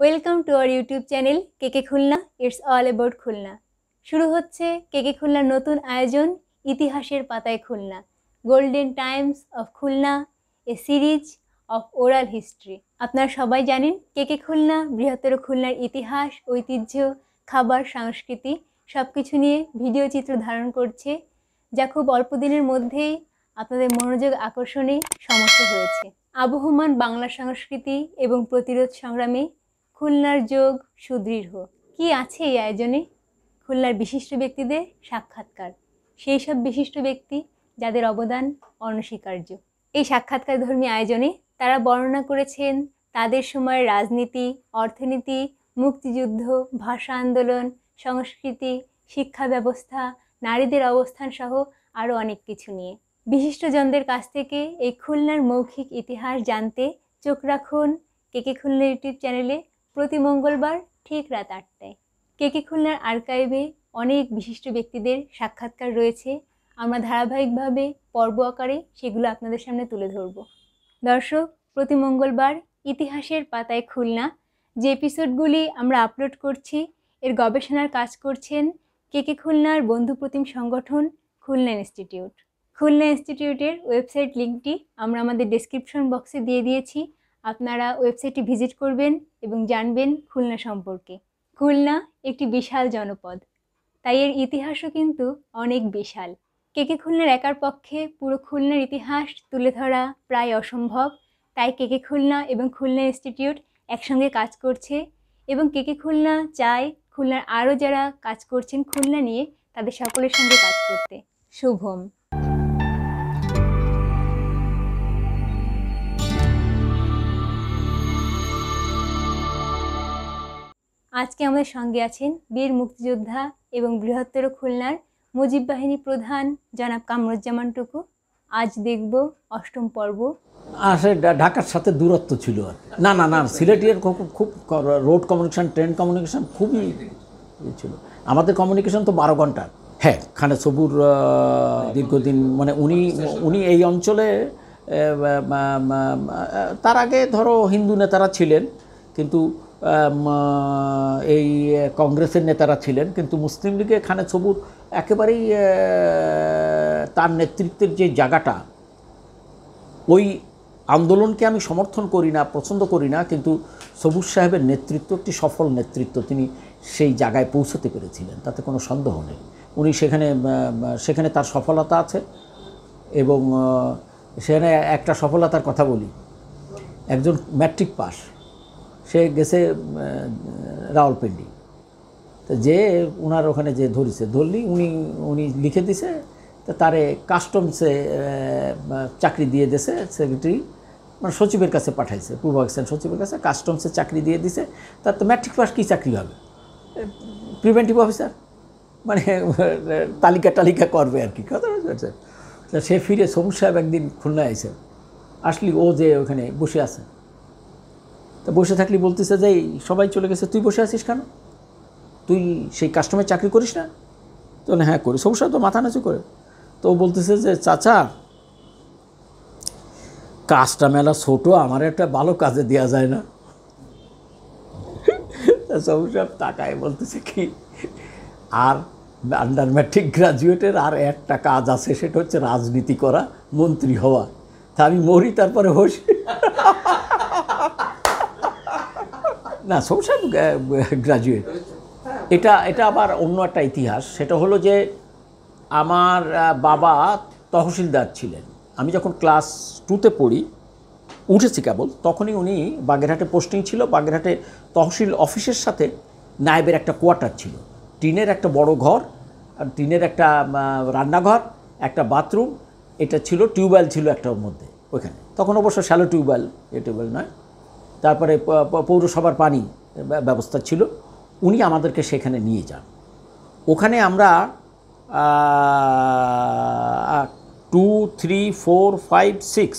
welcome to our YouTube channel KK Khulna it's all about Khulna শুরু হচ্ছে KK খুলনার নতুন আয়োজন ইতিহাসের পাতায় Khulna golden times of Khulna a series of oral history আপনারা সবাই জানেন কেকে খুলনা বৃহত্তর খুলনার ইতিহাস ঐতিহ্য খাবার সংস্কৃতি সব কিছু নিয়ে ভিডিও চিত্র ধারণ করছে যা খুব অল্প দিনের মধ্যেই আপনাদের মনোযোগ আকর্ষণে সমস্ত হয়েছে আবহমান বাংলা সংস্কৃতি এবং প্রতিরোধ সংগ্রামে খুলনার যোগ সুদৃঢ় কি আছে এই আয়োজনে খুলনার বিশিষ্ট ব্যক্তিদের সাক্ষাৎকার সেই সব বিশিষ্ট ব্যক্তি যাদের অবদান অনস্বীকার্য এই সাক্ষাৎকার ধর্মী আয়োজনে তারা বর্ণনা করেছেন তাদের সময় রাজনীতি অর্থনীতি মুক্তিযুদ্ধ ভাষা আন্দোলন সংস্কৃতি শিক্ষা ব্যবস্থা নারীদের অবস্থান সহ আরও অনেক কিছু নিয়ে বিশিষ্টজনদের কাছ থেকে এই খুলনার মৌখিক ইতিহাস জানতে চোখ রাখুন কে কে খুলনা ইউটিউব চ্যানেলে প্রতি মঙ্গলবার ঠিক রাত আটটায় কেকে খুলনার আর্কাইভে অনেক বিশিষ্ট ব্যক্তিদের সাক্ষাৎকার রয়েছে আমরা ধারাবাহিকভাবে পর্ব আকারে সেগুলো আপনাদের সামনে তুলে ধরব দর্শক প্রতি মঙ্গলবার ইতিহাসের পাতায় খুলনা যে এপিসোডগুলি আমরা আপলোড করছি এর গবেষণার কাজ করছেন কেকে খুলনার বন্ধু প্রতিম সংগঠন খুলনা ইনস্টিটিউট খুলনা ইনস্টিটিউটের ওয়েবসাইট লিঙ্কটি আমরা আমাদের ডিসক্রিপশন বক্সে দিয়ে দিয়েছি আপনারা ওয়েবসাইটটি ভিজিট করবেন এবং জানবেন খুলনা সম্পর্কে খুলনা একটি বিশাল জনপদ তাই এর ইতিহাসও কিন্তু অনেক বিশাল কে কে খুলনার একার পক্ষে পুরো খুলনার ইতিহাস তুলে ধরা প্রায় অসম্ভব তাই কে কে খুলনা এবং খুলনা ইনস্টিটিউট একসঙ্গে কাজ করছে এবং কে কে খুলনা চায় খুলনার আরও যারা কাজ করছেন খুলনা নিয়ে তাদের সকলের সঙ্গে কাজ করতে শুভম আজকে আমাদের সঙ্গে আছেন বীর মুক্তিযোদ্ধা এবং বৃহত্তর খুলনার মুজিব বাহিনী প্রধান জনাব কামরুজ্জামান টুকু আজ দেখব অষ্টম পর্ব আসলে ঢাকার সাথে দূরত্ব ছিল আর না না না সিলেটের খুব রোড কমিউনিকেশন ট্রেন কমিউনিকেশন খুবই ছিল আমাদের কমিউনিকেশন তো বারো ঘন্টার হ্যাঁ খানে সবুর দীর্ঘদিন মানে উনি উনি এই অঞ্চলে তার আগে ধরো হিন্দু নেতারা ছিলেন কিন্তু এই কংগ্রেসের নেতারা ছিলেন কিন্তু মুসলিম লীগে এখানে সবুর একেবারেই তার নেতৃত্বের যে জায়গাটা ওই আন্দোলনকে আমি সমর্থন করি না পছন্দ করি না কিন্তু সবুজ সাহেবের নেতৃত্ব একটি সফল নেতৃত্ব তিনি সেই জায়গায় পৌঁছতে পেরেছিলেন তাতে কোনো সন্দেহ নেই উনি সেখানে সেখানে তার সফলতা আছে এবং সেখানে একটা সফলতার কথা বলি একজন ম্যাট্রিক পাস সে গেছে রাওয়ালপিন্ডি তো যে ওনার ওখানে যে ধরিছে ধরলি উনি উনি লিখে দিছে তা তারে কাস্টমসে চাকরি দিয়ে দিছে সেক্রেটারি মানে সচিবের কাছে পাঠাইছে পূর্ব পাকিস্তান সচিবের কাছে কাস্টমসে চাকরি দিয়ে দিছে তার তো ম্যাট্রিক পাস কী চাকরি হবে প্রিভেন্টিভ অফিসার মানে তালিকা টালিকা করবে আর কি কথা তা সে ফিরে সোম সাহেব একদিন খুলনা আইসে আসলি ও যে ওখানে বসে আছে তা বসে থাকলে বলতেছে যে সবাই চলে গেছে তুই বসে আছিস কেন তুই সেই কাস্টমার চাকরি করিস না তো হ্যাঁ করি সমস্যা তো মাথা নাচু করে তো বলতেছে যে চাচা কাজটা মেলা ছোটো আমার একটা ভালো কাজে দেওয়া যায় না সমস্যা তাকায় বলতেছে কি আর আন্ডার ম্যাট্রিক গ্রাজুয়েটের আর একটা কাজ আছে সেটা হচ্ছে রাজনীতি করা মন্ত্রী হওয়া তা আমি মরি তারপরে হস না সব সাহেব গ্রাজুয়েট এটা এটা আবার অন্য একটা ইতিহাস সেটা হলো যে আমার বাবা তহসিলদার ছিলেন আমি যখন ক্লাস টুতে পড়ি উঠেছি কেবল তখনই উনি বাগেরহাটে পোস্টিং ছিল বাগেরহাটে তহসিল অফিসের সাথে নায়েবের একটা কোয়ার্টার ছিল টিনের একটা বড় ঘর আর টিনের একটা রান্নাঘর একটা বাথরুম এটা ছিল টিউবওয়েল ছিল একটার মধ্যে ওইখানে তখন অবশ্য শ্যালো টিউবওয়েল এ টিউবওয়েল নয় তারপরে পৌরসভার পানি ব্যবস্থা ছিল উনি আমাদেরকে সেখানে নিয়ে যান ওখানে আমরা two three four five six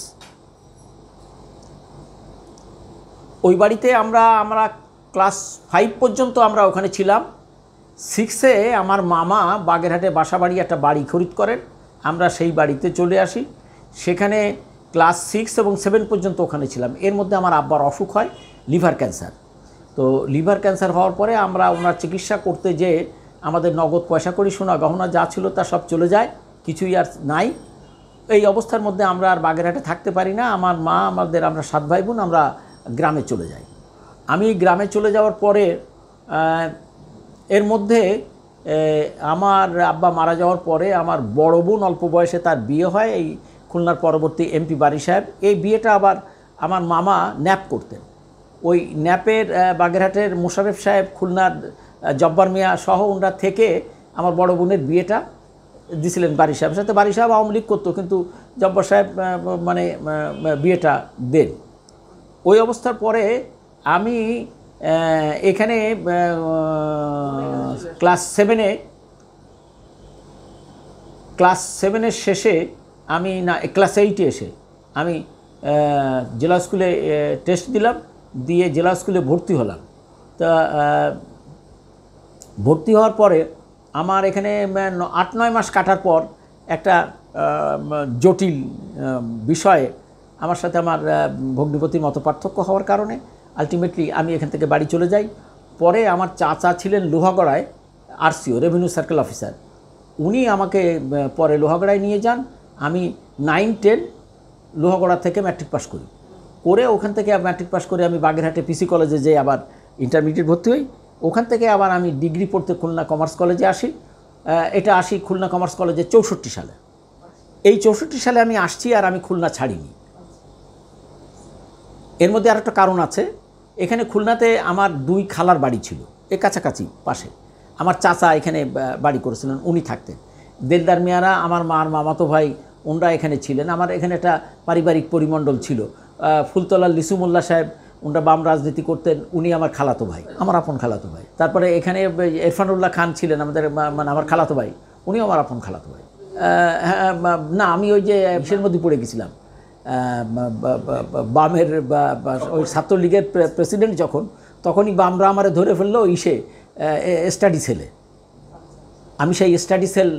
ওই বাড়িতে আমরা আমরা ক্লাস ফাইভ পর্যন্ত আমরা ওখানে ছিলাম সিক্সে আমার মামা বাগেরহাটে বাসাবাড়ি একটা বাড়ি খরিদ করেন আমরা সেই বাড়িতে চলে আসি সেখানে ক্লাস সিক্স এবং সেভেন পর্যন্ত ওখানে ছিলাম এর মধ্যে আমার আব্বার অসুখ হয় লিভার ক্যান্সার তো লিভার ক্যান্সার হওয়ার পরে আমরা ওনার চিকিৎসা করতে যে আমাদের নগদ পয়সা করি সোনা গহনা যা ছিল তা সব চলে যায় কিছুই আর নাই এই অবস্থার মধ্যে আমরা আর বাগেরহাটে থাকতে পারি না আমার মা আমাদের আমরা সাত ভাই বোন আমরা গ্রামে চলে যাই আমি গ্রামে চলে যাওয়ার পরে এর মধ্যে আমার আব্বা মারা যাওয়ার পরে আমার বড় বোন অল্প বয়সে তার বিয়ে হয় এই খুলনার পরবর্তী এমপি বাড়ি সাহেব এই বিয়েটা আবার আমার মামা ন্যাপ করতেন ওই ন্যাপের বাগেরহাটের মোশারেফ সাহেব খুলনার জব্বার মিয়া সহ ওনরা থেকে আমার বড় বোনের বিয়েটা দিছিলেন বারি সাহেবের সাথে বাড়ি সাহেব আওয়ামী লীগ করতো কিন্তু জব্বার সাহেব মানে বিয়েটা দেন ওই অবস্থার পরে আমি এখানে ক্লাস সেভেনে ক্লাস সেভেনের শেষে আমি না ক্লাস এইটে এসে আমি জেলা স্কুলে টেস্ট দিলাম দিয়ে জেলা স্কুলে ভর্তি হলাম তা ভর্তি হওয়ার পরে আমার এখানে আট নয় মাস কাটার পর একটা জটিল বিষয়ে আমার সাথে আমার ভগ্নিপতির মতো পার্থক্য হওয়ার কারণে আলটিমেটলি আমি এখান থেকে বাড়ি চলে যাই পরে আমার চাচা ছিলেন লোহাগড়ায় আরসিও রেভিনিউ সার্কেল অফিসার উনি আমাকে পরে লোহাগড়ায় নিয়ে যান আমি নাইন টেন লোহাগড়া থেকে ম্যাট্রিক পাস করি করে ওখান থেকে ম্যাট্রিক পাস করে আমি বাগেরহাটে পিসি কলেজে যেয়ে আবার ইন্টারমিডিয়েট ভর্তি হই ওখান থেকে আবার আমি ডিগ্রি পড়তে খুলনা কমার্স কলেজে আসি এটা আসি খুলনা কমার্স কলেজে চৌষট্টি সালে এই চৌষট্টি সালে আমি আসছি আর আমি খুলনা ছাড়িনি এর মধ্যে আর একটা কারণ আছে এখানে খুলনাতে আমার দুই খালার বাড়ি ছিল এ কাছাকাছি পাশে আমার চাচা এখানে বাড়ি করেছিলেন উনি থাকতেন দেলদার মিয়ারা আমার মার মামাতো ভাই ওনরা এখানে ছিলেন আমার এখানে একটা পারিবারিক পরিমণ্ডল ছিল ফুলতলা লিসুমুল্লা সাহেব ওনরা বাম রাজনীতি করতেন উনি আমার খালাতো ভাই আমার আপন খালাতো ভাই তারপরে এখানে ইরফানুল্লাহ খান ছিলেন আমাদের মানে আমার খালাতো ভাই উনিও আমার আপন খালাতো ভাই হ্যাঁ, না আমি ওই যে সের মধ্যে পড়ে গেছিলাম বামের ওই ছাত্রলীগের প্রেসিডেন্ট যখন তখনই বামরা আমারে ধরে ফেললো ইসে স্টাডি সেলে আমি সেই স্টাডি সেল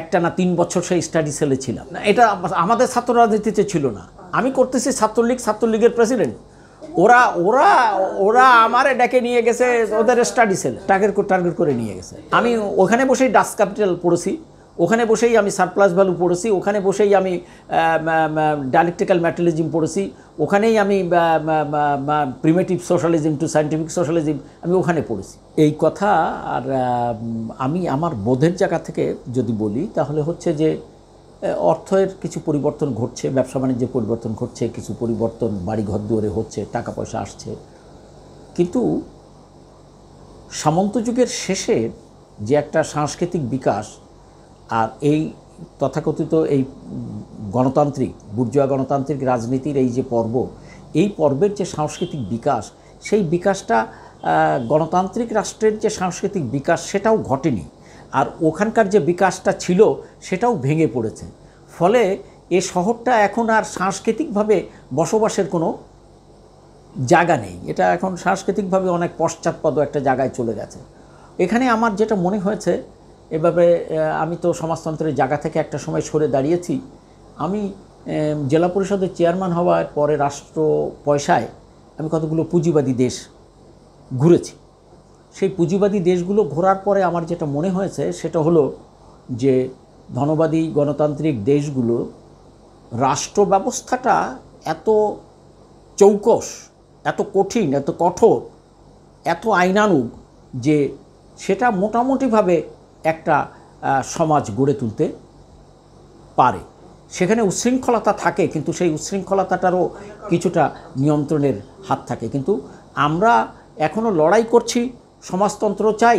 একটা না তিন বছর সেই স্টাডি সেলে ছিলাম এটা আমাদের ছাত্র রাজনীতিতে ছিল না আমি করতেছি ছাত্রলীগ ছাত্রলীগের প্রেসিডেন্ট ওরা ওরা ওরা আমার ডেকে নিয়ে গেছে ওদের স্টাডি সেল টার্গেট টার্গেট করে নিয়ে গেছে আমি ওখানে বসেই ডাস ক্যাপিটাল পড়েছি ওখানে বসেই আমি সারপ্লাস ভ্যালু পড়েছি ওখানে বসেই আমি ডায়ালেকটিক্যাল ম্যাটেরিয়ালিজম পড়েছি ওখানেই আমি primitive socialism to scientific socialism আমি ওখানে পড়েছি এই কথা আর আমি আমার বোধের জায়গা থেকে যদি বলি তাহলে হচ্ছে যে অর্থের কিছু পরিবর্তন ঘটছে ব্যবসা বাণিজ্যে পরিবর্তন ঘটছে কিছু পরিবর্তন বাড়িঘর দুয়ারে হচ্ছে টাকা পয়সা আসছে কিন্তু সামন্ত যুগের শেষে যে একটা সাংস্কৃতিক বিকাশ আর এই তথাকথিত এই গণতান্ত্রিক বুর্জয়া গণতান্ত্রিক রাজনীতির এই যে পর্ব এই পর্বের যে সাংস্কৃতিক বিকাশ সেই বিকাশটা গণতান্ত্রিক রাষ্ট্রের যে সাংস্কৃতিক বিকাশ সেটাও ঘটেনি আর ওখানকার যে বিকাশটা ছিল সেটাও ভেঙে পড়েছে ফলে এ শহরটা এখন আর সাংস্কৃতিকভাবে বসবাসের কোনো জায়গা নেই এটা এখন সাংস্কৃতিকভাবে অনেক পশ্চাৎপদ একটা জায়গায় চলে গেছে এখানে আমার যেটা মনে হয়েছে এভাবে আমি তো সমাজতন্ত্রের জায়গা থেকে একটা সময় সরে দাঁড়িয়েছি আমি জেলা পরিষদের চেয়ারম্যান হওয়ার পরে রাষ্ট্র পয়সায় আমি কতগুলো পুঁজিবাদী দেশ ঘুরেছি সেই পুঁজিবাদী দেশগুলো ঘোরার পরে আমার যেটা মনে হয়েছে সেটা হলো যে ধনবাদী গণতান্ত্রিক দেশগুলো রাষ্ট্র ব্যবস্থাটা এত চৌকস এত কঠিন এত কঠোর এত আইনানুগ যে সেটা মোটামুটিভাবে একটা সমাজ গড়ে তুলতে পারে সেখানে উশৃঙ্খলতা থাকে কিন্তু সেই উচ্ছৃঙ্খলতাটারও কিছুটা নিয়ন্ত্রণের হাত থাকে কিন্তু আমরা এখনও লড়াই করছি সমাজতন্ত্র চাই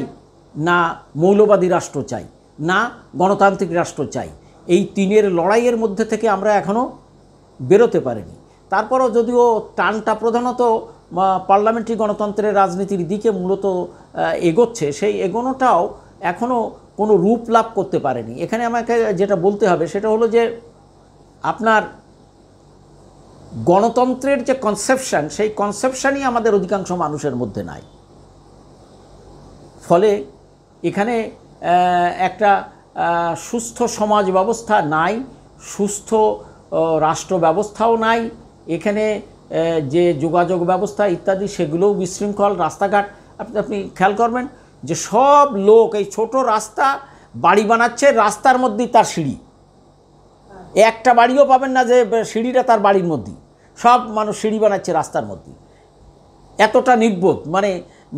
না মৌলবাদী রাষ্ট্র চাই না গণতান্ত্রিক রাষ্ট্র চাই এই তিনের লড়াইয়ের মধ্যে থেকে আমরা এখনও বেরোতে পারিনি তারপরও যদিও টানটা প্রধানত পার্লামেন্টারি গণতন্ত্রের রাজনীতির দিকে মূলত এগোচ্ছে সেই এগোনোটাও এখনও কোনো রূপ লাভ করতে পারেনি এখানে আমাকে যেটা বলতে হবে সেটা হলো যে আপনার গণতন্ত্রের যে কনসেপশান সেই কনসেপশানই আমাদের অধিকাংশ মানুষের মধ্যে নাই ফলে এখানে একটা সুস্থ সমাজ ব্যবস্থা নাই সুস্থ রাষ্ট্র ব্যবস্থাও নাই এখানে যে যোগাযোগ ব্যবস্থা ইত্যাদি সেগুলোও বিশৃঙ্খল রাস্তাঘাট আপনি আপনি খেয়াল করবেন যে সব লোক এই ছোট রাস্তা বাড়ি বানাচ্ছে রাস্তার মধ্যেই তার সিঁড়ি একটা বাড়িও পাবেন না যে সিঁড়িটা তার বাড়ির মধ্যেই সব মানুষ সিঁড়ি বানাচ্ছে রাস্তার মধ্যেই এতটা নির্বোধ মানে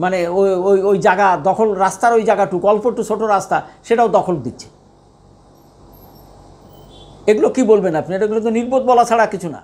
মানে ওই ওই ওই জায়গা দখল রাস্তার ওই জায়গাটুকু অল্প একটু ছোটো রাস্তা সেটাও দখল দিচ্ছে এগুলো কি বলবেন আপনি এগুলো তো নির্বোধ বলা ছাড়া কিছু না